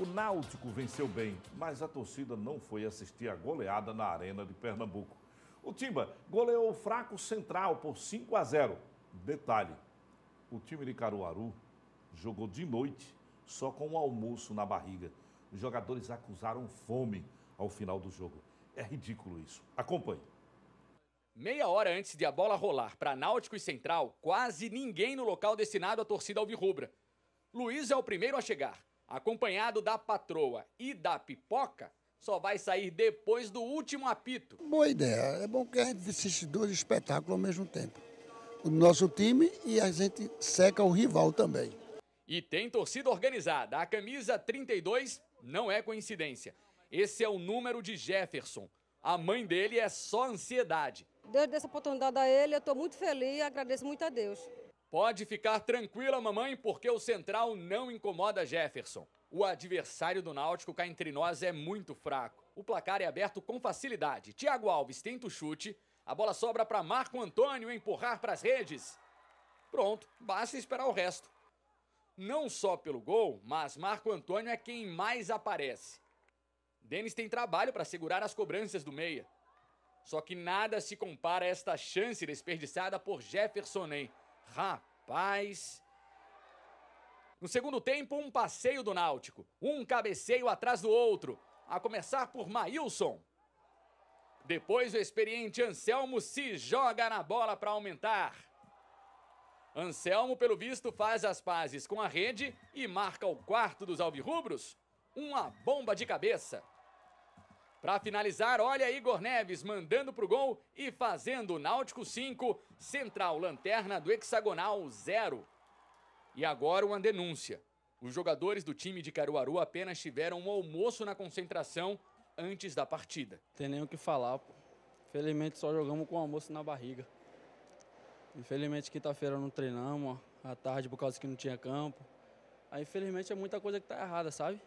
O Náutico venceu bem, mas a torcida não foi assistir a goleada na Arena de Pernambuco. O Timba goleou o fraco Central por 5 a 0. Detalhe: o time de Caruaru jogou de noite, só com o um almoço na barriga. Os jogadores acusaram fome ao final do jogo. É ridículo isso. Acompanhe. Meia hora antes de a bola rolar para Náutico e Central, quase ninguém no local destinado à torcida alvirrubra. Luiz é o primeiro a chegar acompanhado da patroa e da pipoca, só vai sair depois do último apito. Boa ideia. É bom que a gente assiste dois espetáculos ao mesmo tempo. O nosso time e a gente seca o rival também. E tem torcida organizada. A camisa 32 não é coincidência. Esse é o número de Jefferson. A mãe dele é só ansiedade. Deus dessa oportunidade a ele, eu estou muito feliz e agradeço muito a Deus. Pode ficar tranquila, mamãe, porque o central não incomoda Jefferson. O adversário do Náutico cá entre nós é muito fraco. O placar é aberto com facilidade. Thiago Alves tenta o chute, a bola sobra para Marco Antônio empurrar para as redes. Pronto, basta esperar o resto. Não só pelo gol, mas Marco Antônio é quem mais aparece. Denis tem trabalho para segurar as cobranças do meia. Só que nada se compara a esta chance desperdiçada por Jefferson Ney. Rapaz. No segundo tempo, um passeio do Náutico. Um cabeceio atrás do outro. A começar por Maílson. Depois, o experiente Anselmo se joga na bola para aumentar. Anselmo, pelo visto, faz as pazes com a rede e marca o quarto dos alvirrubros. Uma bomba de cabeça. Para finalizar, olha Igor Neves mandando pro gol e fazendo o Náutico 5, Central Lanterna do Hexagonal 0. E agora uma denúncia. Os jogadores do time de Caruaru apenas tiveram um almoço na concentração antes da partida. Tem nem o que falar. Pô. só jogamos com o almoço na barriga. Infelizmente quinta-feira não treinamos, à tarde por causa que não tinha campo. Aí infelizmente é muita coisa que tá errada, sabe?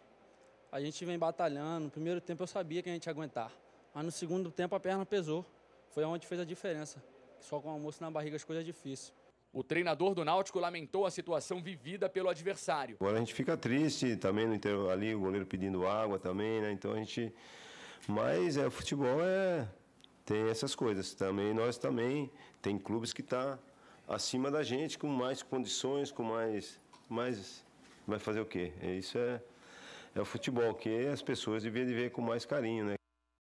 a gente vem batalhando. No primeiro tempo eu sabia que a gente ia aguentar, mas no segundo tempo a perna pesou. Foi onde fez a diferença. Só com o almoço na barriga as coisas é difícil. O treinador do Náutico lamentou a situação vivida pelo adversário. Agora a gente fica triste também no interior, ali, o goleiro pedindo água também, né? Então a gente. Mas é, o futebol é. Tem essas coisas. Também nós também. Tem clubes que estão tá acima da gente, com mais condições, com mais. mais vai fazer o quê? É, isso é é o futebol, que as pessoas deviam ver com mais carinho, né?